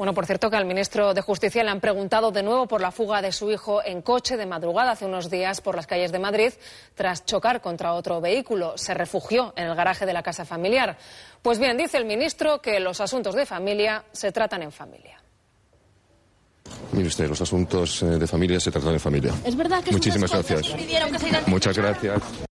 Bueno, por cierto que al ministro de Justicia le han preguntado de nuevo por la fuga de su hijo en coche de madrugada hace unos días por las calles de Madrid tras chocar contra otro vehículo. Se refugió en el garaje de la casa familiar. Pues bien, dice el ministro que los asuntos de familia se tratan en familia. Mire los asuntos eh, de familia se tratan en familia. Es verdad que muchísimas gracias. Que Muchas gracias.